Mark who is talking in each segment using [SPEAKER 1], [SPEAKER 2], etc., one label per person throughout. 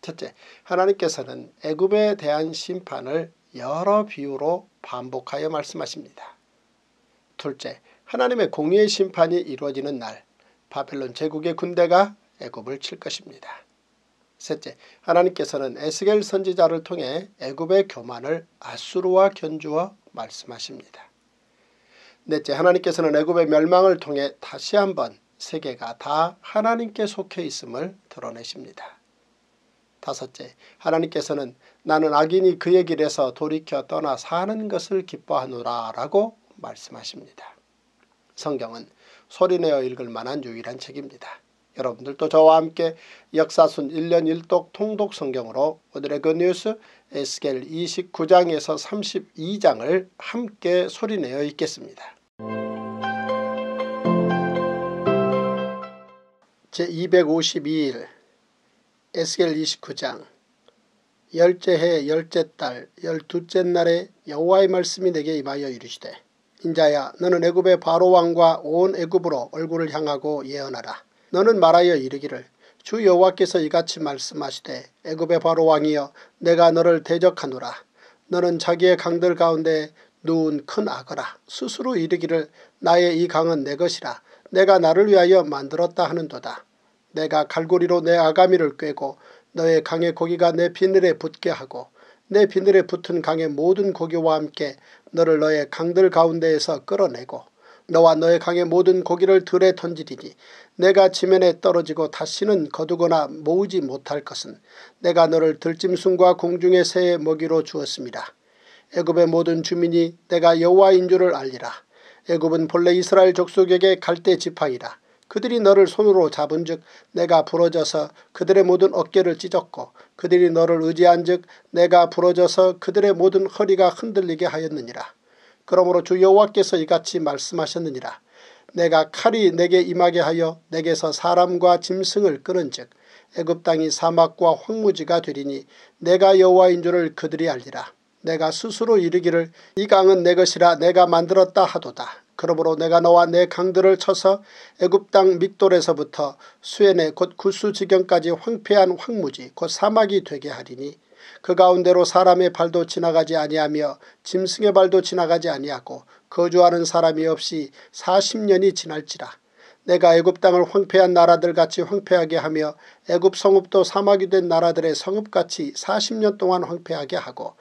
[SPEAKER 1] 첫째, 하나님께서는 애굽에 대한 심판을 여러 비유로 반복하여 말씀하십니다. 둘째, 하나님의 공의의 심판이 이루어지는 날 바벨론 제국의 군대가 애굽을 칠 것입니다. 셋째, 하나님께서는 에스겔 선지자를 통해 애굽의 교만을 아수르와 견주어 말씀하십니다. 넷째, 하나님께서는 애굽의 멸망을 통해 다시 한번 세계가 다 하나님께 속해 있음을 드러내십니다. 다섯째 하나님께서는 나는 악인이 그의 길에서 돌이켜 떠나 사는 것을 기뻐하노라 라고 말씀하십니다. 성경은 소리내어 읽을 만한 유일한 책입니다. 여러분들도 저와 함께 역사순 1년 1독 통독 성경으로 오늘의 그 뉴스 에스겔 29장에서 32장을 함께 소리내어 읽겠습니다. 제252일 에스겔 29장 열째 해 열째 달 열두째 날에 여호와의 말씀이 내게 임하여 이르시되 인자야 너는 애굽의 바로 왕과 온 애굽으로 얼굴을 향하고 예언하라 너는 말하여 이르기를 주 여호와께서 이같이 말씀하시되 애굽의 바로 왕이여 내가 너를 대적하노라 너는 자기의 강들 가운데 누운 큰 악어라 스스로 이르기를 나의 이 강은 내 것이라 내가 나를 위하여 만들었다 하는도다 내가 갈고리로 내 아가미를 꿰고 너의 강의 고기가 내 비늘에 붙게 하고 내 비늘에 붙은 강의 모든 고기와 함께 너를 너의 강들 가운데에서 끌어내고 너와 너의 강의 모든 고기를 들에 던지리니 내가 지면에 떨어지고 다시는 거두거나 모으지 못할 것은 내가 너를 들짐승과 공중의 새의 먹이로 주었습니다. 애굽의 모든 주민이 내가 여호와인 줄을 알리라. 애굽은 본래 이스라엘 족속에게 갈대 지팡이라. 그들이 너를 손으로 잡은즉 내가 부러져서 그들의 모든 어깨를 찢었고 그들이 너를 의지한즉 내가 부러져서 그들의 모든 허리가 흔들리게 하였느니라. 그러므로 주 여호와께서 이같이 말씀하셨느니라. 내가 칼이 내게 임하게 하여 내게서 사람과 짐승을 끄은즉 애굽 땅이 사막과 황무지가 되리니 내가 여호와인 줄을 그들이 알리라. 내가 스스로 이르기를 이 강은 내 것이라 내가 만들었다 하도다. 그러므로 내가 너와 내 강들을 쳐서 애굽 땅밑돌에서부터 수엔의 곧 구수 지경까지 황폐한 황무지 곧 사막이 되게 하리니 그 가운데로 사람의 발도 지나가지 아니하며 짐승의 발도 지나가지 아니하고 거주하는 사람이 없이 40년이 지날지라. 내가 애굽 땅을 황폐한 나라들 같이 황폐하게 하며 애굽 성읍도 사막이 된 나라들의 성읍같이 40년 동안 황폐하게 하고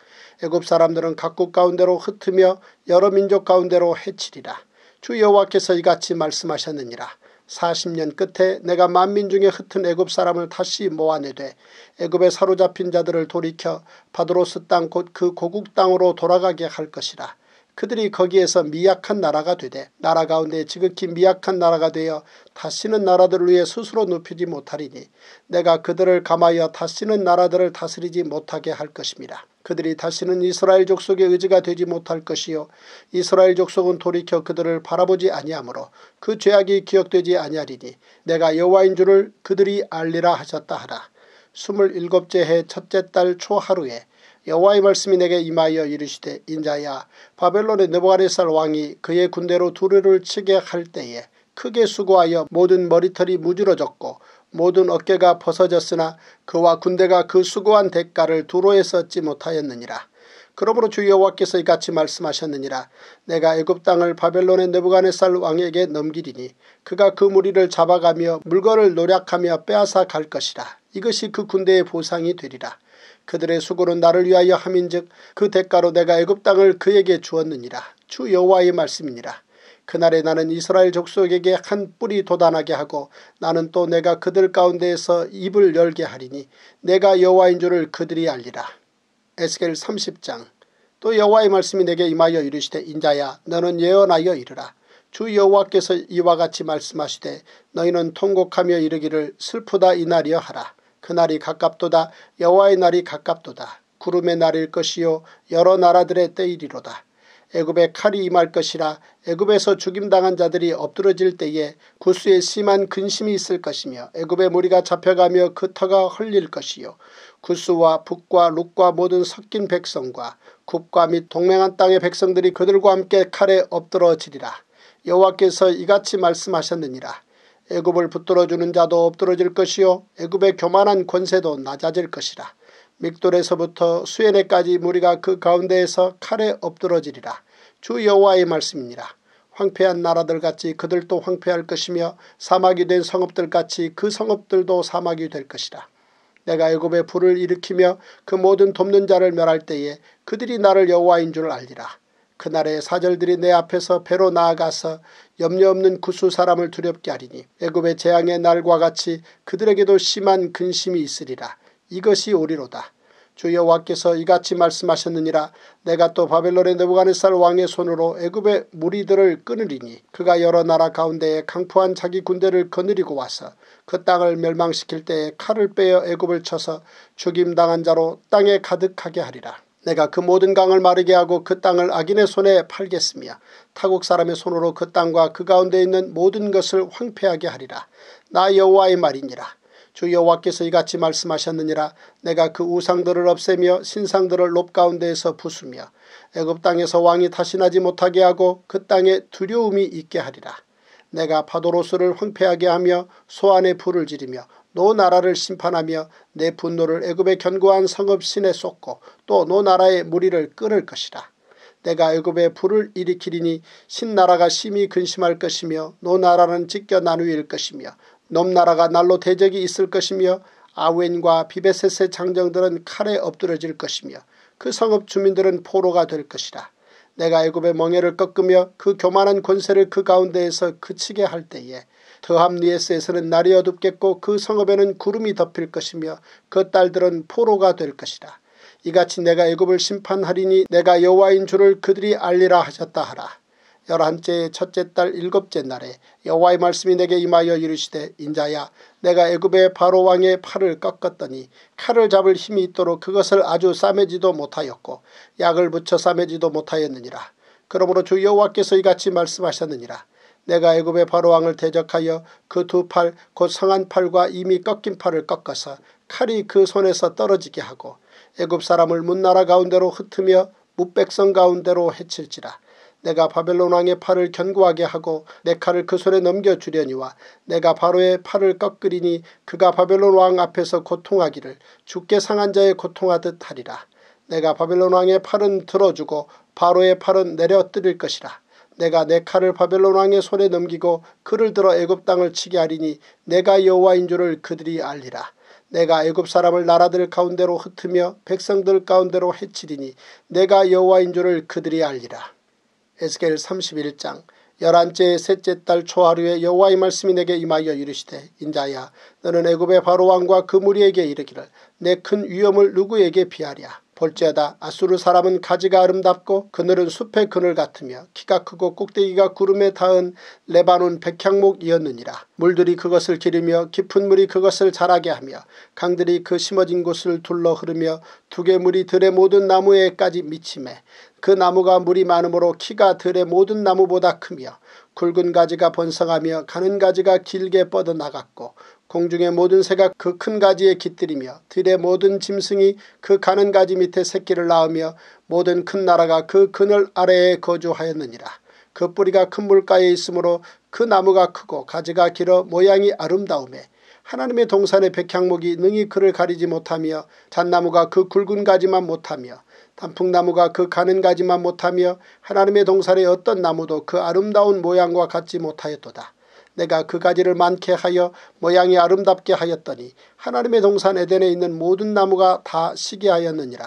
[SPEAKER 1] 애굽 사람들은 각국 가운데로 흩으며 여러 민족 가운데로 해치리라. 주 여호와께서 이같이 말씀하셨느니라. 40년 끝에 내가 만민 중에 흩은 애굽 사람을 다시 모아내되 애굽에 사로잡힌 자들을 돌이켜 바드로스 땅 곧 그 고국 땅으로 돌아가게 할 것이라. 그들이 거기에서 미약한 나라가 되되 나라 가운데 지극히 미약한 나라가 되어 다시는 나라들을 위해 스스로 높이지 못하리니 내가 그들을 감하여 다시는 나라들을 다스리지 못하게 할 것입니다. 그들이 다시는 이스라엘 족속의 의지가 되지 못할 것이요 이스라엘 족속은 돌이켜 그들을 바라보지 아니하므로 그 죄악이 기억되지 아니하리니 내가 여호와인 줄을 그들이 알리라 하셨다 하라. 2 7째해 첫째 달 초하루에 여호와의 말씀이 내게 임하여 이르시되 인자야 바벨론의 느보가네살 왕이 그의 군대로 두루를 치게 할 때에 크게 수고하여 모든 머리털이 무지러졌고 모든 어깨가 벗어졌으나 그와 군대가 그 수고한 대가를 두로에 썼지 못하였느니라. 그러므로 주 여호와께서 이같이 말씀하셨느니라. 내가 애굽 땅을 바벨론의 느부간네살 왕에게 넘기리니 그가 그 무리를 잡아가며 물건을 노략하며 빼앗아 갈 것이라. 이것이 그 군대의 보상이 되리라. 그들의 수고는 나를 위하여 함인즉 그 대가로 내가 애굽 땅을 그에게 주었느니라. 주 여호와의 말씀이니라. 그날에 나는 이스라엘 족속에게 한 뿔이 도단하게 하고 나는 또 내가 그들 가운데에서 입을 열게 하리니 내가 여호와인 줄을 그들이 알리라. 에스겔 30장 또 여호와의 말씀이 내게 임하여 이르시되 인자야 너는 예언하여 이르라. 주 여호와께서 이와 같이 말씀하시되 너희는 통곡하며 이르기를 슬프다 이날이여 하라. 그날이 가깝도다 여호와의 날이 가깝도다. 구름의 날일 것이요 여러 나라들의 때이리로다. 애굽의 칼이 임할 것이라 애굽에서 죽임당한 자들이 엎드러질 때에 구수에 심한 근심이 있을 것이며 애굽의 무리가 잡혀가며 그 터가 흘릴 것이요 구수와 북과 룩과 모든 섞인 백성과 국과및 동맹한 땅의 백성들이 그들과 함께 칼에 엎드러지리라 여호와께서 이같이 말씀하셨느니라 애굽을 붙들어주는 자도 엎드러질 것이요 애굽의 교만한 권세도 낮아질 것이라 믹돌에서부터 수엔에까지 무리가 그 가운데에서 칼에 엎드러지리라. 주 여호와의 말씀이니라. 황폐한 나라들같이 그들도 황폐할 것이며 사막이 된 성읍들같이 그 성읍들도 사막이 될 것이라. 내가 애굽에 불을 일으키며 그 모든 돕는 자를 멸할 때에 그들이 나를 여호와인 줄 알리라. 그날에 사절들이 내 앞에서 배로 나아가서 염려 없는 구수 사람을 두렵게 하리니 애굽의 재앙의 날과 같이 그들에게도 심한 근심이 있으리라. 이것이 오리로다. 주 여호와께서 이같이 말씀하셨느니라 내가 또 바벨론의 느부가네살 왕의 손으로 애굽의 무리들을 끊으리니 그가 여러 나라 가운데에 강포한 자기 군대를 거느리고 와서 그 땅을 멸망시킬 때에 칼을 빼어 애굽을 쳐서 죽임당한 자로 땅에 가득하게 하리라. 내가 그 모든 강을 마르게 하고 그 땅을 악인의 손에 팔겠으며 타국 사람의 손으로 그 땅과 그 가운데 있는 모든 것을 황폐하게 하리라. 나 여호와의 말이니라. 주 여호와께서 이같이 말씀하셨느니라 내가 그 우상들을 없애며 신상들을 높 가운데에서 부수며 애굽 땅에서 왕이 타신하지 못하게 하고 그 땅에 두려움이 있게 하리라. 내가 파도로스를 황폐하게 하며 소안에 불을 지르며 노 나라를 심판하며 내 분노를 애굽의 견고한 성읍 신에 쏟고 또 노 나라의 무리를 끊을 것이라. 내가 애굽의 불을 일으키리니 신나라가 심히 근심할 것이며 노나라는 찢겨 나누일 것이며 넘나라가 날로 대적이 있을 것이며 아웬과 비베셋의 장정들은 칼에 엎드려질 것이며 그 성읍 주민들은 포로가 될 것이라. 내가 애굽의 멍에를 꺾으며 그 교만한 권세를 그 가운데에서 그치게 할 때에 더함리에스에서는 날이 어둡겠고 그 성읍에는 구름이 덮일 것이며 그 딸들은 포로가 될 것이라. 이같이 내가 애굽을 심판하리니 내가 여호와인 줄을 그들이 알리라 하셨다 하라. 열한째 첫째 달 일곱째 날에 여호와의 말씀이 내게 임하여 이르시되 인자야 내가 애굽의 바로 왕의 팔을 꺾었더니 칼을 잡을 힘이 있도록 그것을 아주 싸매지도 못하였고 약을 붙여 싸매지도 못하였느니라. 그러므로 주 여호와께서 이같이 말씀하셨느니라. 내가 애굽의 바로 왕을 대적하여 그 두 팔 곧 상한 팔과 이미 꺾인 팔을 꺾어서 칼이 그 손에서 떨어지게 하고 애굽 사람을 문나라 가운데로 흩으며 무백성 가운데로 해칠지라. 내가 바벨론 왕의 팔을 견고하게 하고 내 칼을 그 손에 넘겨주려니와 내가 바로의 팔을 꺾으리니 그가 바벨론 왕 앞에서 고통하기를 죽게 상한 자의 고통하듯 하리라. 내가 바벨론 왕의 팔은 들어주고 바로의 팔은 내려뜨릴 것이라. 내가 내 칼을 바벨론 왕의 손에 넘기고 그를 들어 애굽 땅을 치게 하리니 내가 여호와인 줄을 그들이 알리라. 내가 애굽 사람을 나라들 가운데로 흩으며 백성들 가운데로 해치리니 내가 여호와인 줄을 그들이 알리라. 에스겔 31장 열한째 셋째 달 초하루에 여호와의 말씀이 내게 임하여 이르시되 인자야 너는 애굽의 바로왕과 그 무리에게 이르기를 내 큰 위험을 누구에게 비하랴. 볼지어다 아수르 사람은 가지가 아름답고 그늘은 숲의 그늘 같으며 키가 크고 꼭대기가 구름에 닿은 레바논 백향목이었느니라. 물들이 그것을 기르며 깊은 물이 그것을 자라게 하며 강들이 그 심어진 곳을 둘러 흐르며 두개물이 들의 모든 나무에까지 미침해 그 나무가 물이 많으므로 키가 들의 모든 나무보다 크며 굵은 가지가 번성하며 가는 가지가 길게 뻗어나갔고 공중의 모든 새가 그 큰 가지에 깃들이며 들의 모든 짐승이 그 가는 가지 밑에 새끼를 낳으며 모든 큰 나라가 그 그늘 아래에 거주하였느니라. 그 뿌리가 큰 물가에 있으므로 그 나무가 크고 가지가 길어 모양이 아름다움에 하나님의 동산의 백향목이 능히 그를 가리지 못하며 잣나무가 그 굵은 가지만 못하며 단풍나무가 그 가는 가지만 못하며 하나님의 동산의 어떤 나무도 그 아름다운 모양과 같지 못하였도다. 내가 그 가지를 많게 하여 모양이 아름답게 하였더니 하나님의 동산 에덴에 있는 모든 나무가 다 시기하였느니라.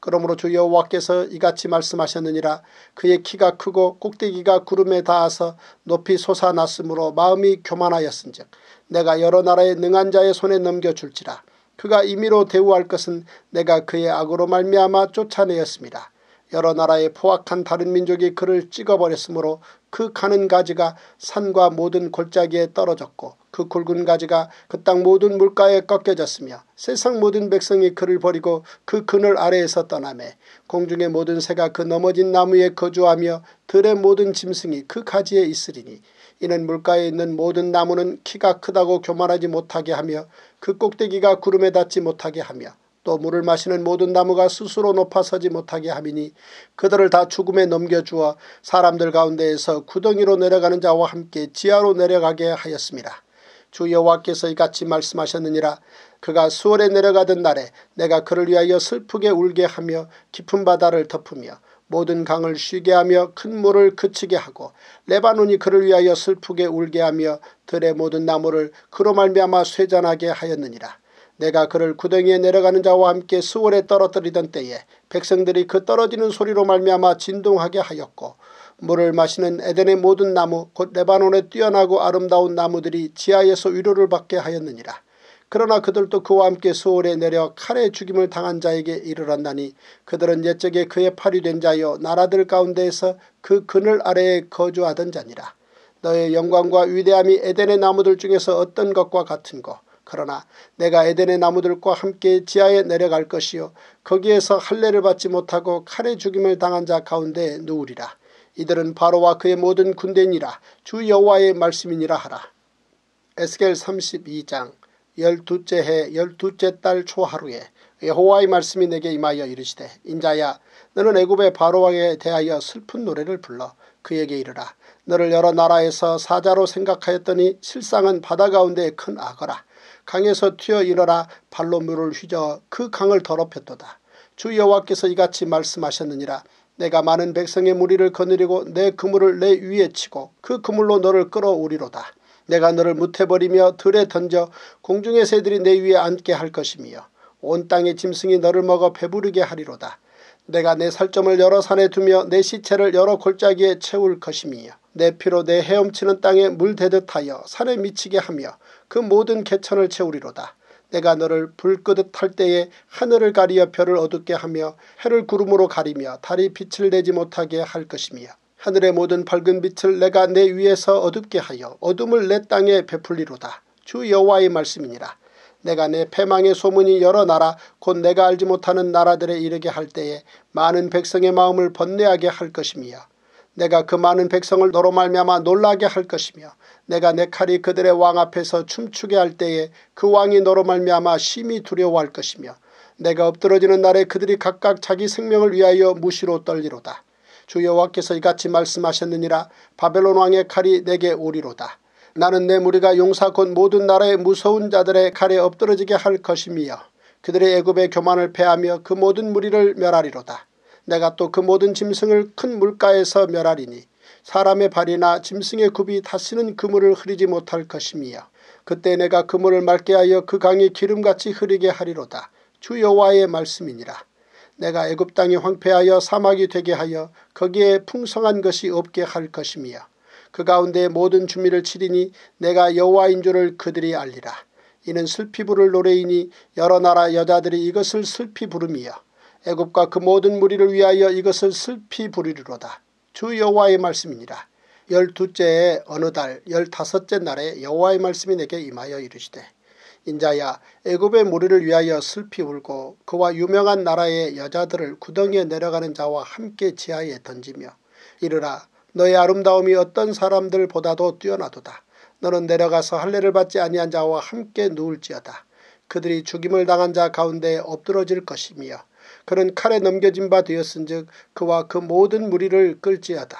[SPEAKER 1] 그러므로 주 여호와께서 이같이 말씀하셨느니라 그의 키가 크고 꼭대기가 구름에 닿아서 높이 솟아났으므로 마음이 교만하였은즉 내가 여러 나라의 능한 자의 손에 넘겨줄지라 그가 임의로 대우할 것은 내가 그의 악으로 말미암아 쫓아내었습니다. 여러 나라의 포악한 다른 민족이 그를 찍어버렸으므로 그 가는 가지가 산과 모든 골짜기에 떨어졌고 그 굵은 가지가 그 땅 모든 물가에 꺾여졌으며 세상 모든 백성이 그를 버리고 그 그늘 아래에서 떠나매 공중의 모든 새가 그 넘어진 나무에 거주하며 들의 모든 짐승이 그 가지에 있으리니 이는 물가에 있는 모든 나무는 키가 크다고 교만하지 못하게 하며 그 꼭대기가 구름에 닿지 못하게 하며 또 물을 마시는 모든 나무가 스스로 높아서지 못하게 함이니 그들을 다 죽음에 넘겨주어 사람들 가운데에서 구덩이로 내려가는 자와 함께 지하로 내려가게 하였습니다. 주 여호와께서 이같이 말씀하셨느니라 그가 수월에 내려가던 날에 내가 그를 위하여 슬프게 울게 하며 깊은 바다를 덮으며 모든 강을 쉬게 하며 큰 물을 그치게 하고 레바논이 그를 위하여 슬프게 울게 하며 들의 모든 나무를 그로 말미암아 쇠잔하게 하였느니라. 내가 그를 구덩이에 내려가는 자와 함께 수월에 떨어뜨리던 때에 백성들이 그 떨어지는 소리로 말미암아 진동하게 하였고 물을 마시는 에덴의 모든 나무 곧 레바논에 뛰어나고 아름다운 나무들이 지하에서 위로를 받게 하였느니라. 그러나 그들도 그와 함께 서울에 내려 칼의 죽임을 당한 자에게 이르렀나니 그들은 옛적에 그의 팔이 된 자여 나라들 가운데에서 그 그늘 아래에 거주하던 자니라. 너의 영광과 위대함이 에덴의 나무들 중에서 어떤 것과 같은 것. 그러나 내가 에덴의 나무들과 함께 지하에 내려갈 것이요 거기에서 할례를 받지 못하고 칼의 죽임을 당한 자 가운데 누우리라. 이들은 바로와 그의 모든 군대니라 주 여호와의 말씀이니라 하라. 에스겔 32장 열두째 해 열두째 달 초하루에 여호와의 말씀이 내게 임하여 이르시되 인자야 너는 애굽의 바로왕에 대하여 슬픈 노래를 불러 그에게 이르라 너를 여러 나라에서 사자로 생각하였더니 실상은 바다 가운데 큰 악어라 강에서 튀어 일어나 발로 물을 휘저 그 강을 더럽혔도다 주 여호와께서 이같이 말씀하셨느니라 내가 많은 백성의 무리를 거느리고 내 그물을 내 위에 치고 그 그물로 너를 끌어오리로다 내가 너를 무태버리며 들에 던져 공중의 새들이 내 위에 앉게 할 것이며 온 땅의 짐승이 너를 먹어 배부르게 하리로다. 내가 내 살점을 여러 산에 두며 내 시체를 여러 골짜기에 채울 것이며 내 피로 내 헤엄치는 땅에 물 대듯하여 산에 미치게 하며 그 모든 개천을 채우리로다. 내가 너를 불 끄듯 할 때에 하늘을 가리어 별을 어둡게 하며 해를 구름으로 가리며 달이 빛을 내지 못하게 할 것이며 하늘의 모든 밝은 빛을 내가 내 위에서 어둡게 하여 어둠을 내 땅에 베풀리로다. 주 여호와의 말씀이니라. 내가 내 패망의 소문이 여러 나라 곧 내가 알지 못하는 나라들에 이르게 할 때에 많은 백성의 마음을 번뇌하게 할것이며 내가 그 많은 백성을 너로 말미암아 놀라게 할 것이며 내가 내 칼이 그들의 왕 앞에서 춤추게 할 때에 그 왕이 너로 말미암아 심히 두려워할 것이며 내가 엎드러지는 날에 그들이 각각 자기 생명을 위하여 무시로 떨리로다. 주 여호와께서 이같이 말씀하셨느니라 바벨론 왕의 칼이 내게 오리로다. 나는 내 무리가 용사 곧 모든 나라의 무서운 자들의 칼에 엎드러지게 할 것임이여 그들의 애굽의 교만을 패하며 그 모든 무리를 멸하리로다. 내가 또 그 모든 짐승을 큰 물가에서 멸하리니 사람의 발이나 짐승의 굽이 다시는 그물을 흐리지 못할 것임이여. 그때 내가 그물을 맑게 하여 그 강이 기름같이 흐리게 하리로다. 주 여호와의 말씀이니라. 내가 애굽 땅이 황폐하여 사막이 되게 하여 거기에 풍성한 것이 없게 할 것임이야. 그 가운데 모든 주민을 치리니 내가 여호와인 줄을 그들이 알리라. 이는 슬피 부를 노래이니 여러 나라 여자들이 이것을 슬피 부름이여. 애굽과 그 모든 무리를 위하여 이것을 슬피 부르리로다. 주 여호와의 말씀이니라. 열두째의 어느 달 열다섯째 날에 여호와의 말씀이 내게 임하여 이르시되 인자야 애굽의 무리를 위하여 슬피 울고 그와 유명한 나라의 여자들을 구덩이에 내려가는 자와 함께 지하에 던지며 이르라 너의 아름다움이 어떤 사람들보다도 뛰어나도다. 너는 내려가서 할례를 받지 아니한 자와 함께 누울지어다. 그들이 죽임을 당한 자 가운데 엎드러질 것이며 그는 칼에 넘겨진 바 되었은즉 그와 그 모든 무리를 끌지어다.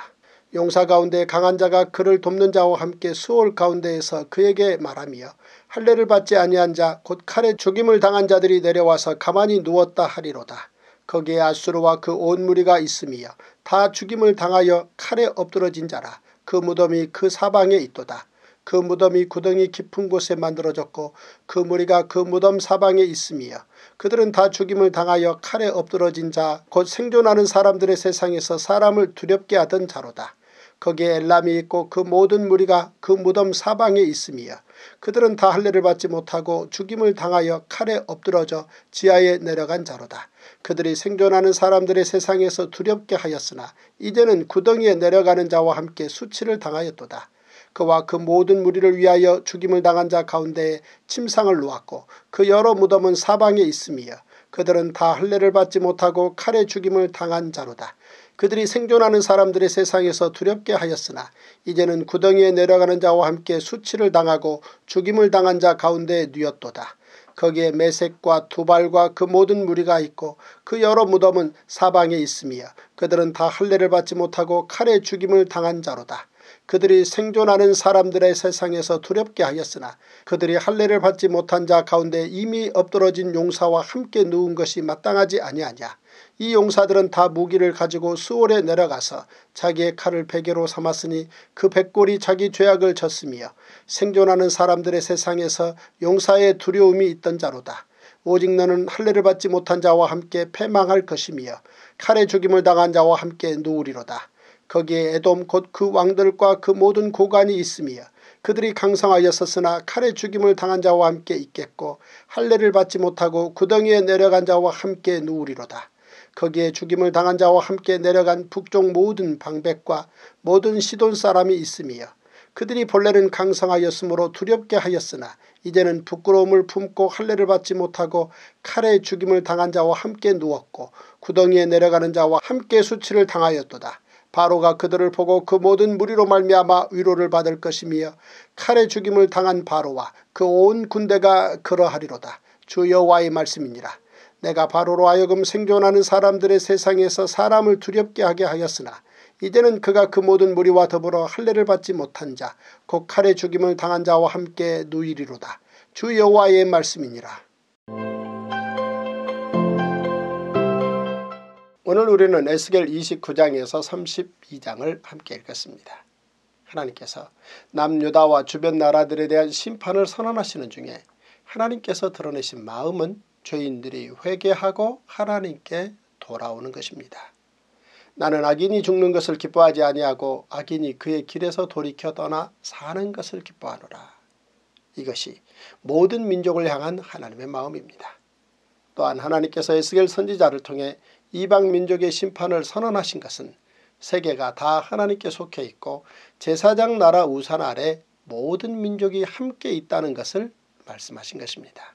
[SPEAKER 1] 용사 가운데 강한 자가 그를 돕는 자와 함께 수월 가운데에서 그에게 말하며 할례를 받지 아니한 자 곧 칼에 죽임을 당한 자들이 내려와서 가만히 누웠다 하리로다. 거기에 아수르와 그 온 무리가 있으며다 죽임을 당하여 칼에 엎드러진 자라 그 무덤이 그 사방에 있도다. 그 무덤이 구덩이 깊은 곳에 만들어졌고 그 무리가 그 무덤 사방에 있으며 그들은 다 죽임을 당하여 칼에 엎드러진 자 곧 생존하는 사람들의 세상에서 사람을 두렵게 하던 자로다. 거기에 엘람이 있고 그 모든 무리가 그 무덤 사방에 있음이야. 그들은 다 할례를 받지 못하고 죽임을 당하여 칼에 엎드러져 지하에 내려간 자로다. 그들이 생존하는 사람들의 세상에서 두렵게 하였으나 이제는 구덩이에 내려가는 자와 함께 수치를 당하였도다. 그와 그 모든 무리를 위하여 죽임을 당한 자 가운데에 침상을 놓았고 그 여러 무덤은 사방에 있음이여 그들은 다 할례를 받지 못하고 칼에 죽임을 당한 자로다. 그들이 생존하는 사람들의 세상에서 두렵게 하였으나 이제는 구덩이에 내려가는 자와 함께 수치를 당하고 죽임을 당한 자 가운데 뉘였도다 거기에 매색과 두발과 그 모든 무리가 있고 그 여러 무덤은 사방에 있으며 그들은 다 할례를 받지 못하고 칼에 죽임을 당한 자로다. 그들이 생존하는 사람들의 세상에서 두렵게 하였으나 그들이 할례를 받지 못한 자 가운데 이미 엎드러진 용사와 함께 누운 것이 마땅하지 아니하냐. 이 용사들은 다 무기를 가지고 수월에 내려가서 자기의 칼을 베개로 삼았으니 그 백골이 자기 죄악을 졌으며 생존하는 사람들의 세상에서 용사의 두려움이 있던 자로다. 오직 너는 할례를 받지 못한 자와 함께 패망할 것이며 칼의 죽임을 당한 자와 함께 누우리로다. 거기에 에돔 곧 그 왕들과 그 모든 고관이 있으며 그들이 강성하였었으나 칼의 죽임을 당한 자와 함께 있겠고 할례를 받지 못하고 구덩이에 내려간 자와 함께 누우리로다. 거기에 죽임을 당한 자와 함께 내려간 북쪽 모든 방백과 모든 시돈 사람이 있으며 그들이 본래는 강성하였으므로 두렵게 하였으나 이제는 부끄러움을 품고 할례를 받지 못하고 칼에 죽임을 당한 자와 함께 누웠고 구덩이에 내려가는 자와 함께 수치를 당하였도다. 바로가 그들을 보고 그 모든 무리로 말미암아 위로를 받을 것이며 칼에 죽임을 당한 바로와 그 온 군대가 그러하리로다. 주 여호와의 말씀이니라. 내가 바로로 하여금 생존하는 사람들의 세상에서 사람을 두렵게 하게 하였으나 이제는 그가 그 모든 무리와 더불어 할례를 받지 못한 자, 곧 칼의 죽임을 당한 자와 함께 누이리로다. 주 여호와의 말씀이니라. 오늘 우리는 에스겔 29장에서 32장을 함께 읽겠습니다 하나님께서 남유다와 주변 나라들에 대한 심판을 선언하시는 중에 하나님께서 드러내신 마음은 죄인들이 회개하고 하나님께 돌아오는 것입니다. 나는 악인이 죽는 것을 기뻐하지 아니하고 악인이 그의 길에서 돌이켜 떠나 사는 것을 기뻐하노라. 이것이 모든 민족을 향한 하나님의 마음입니다. 또한 하나님께서 에스겔 선지자를 통해 이방 민족의 심판을 선언하신 것은 세계가 다 하나님께 속해 있고 제사장 나라 우산 아래 모든 민족이 함께 있다는 것을 말씀하신 것입니다.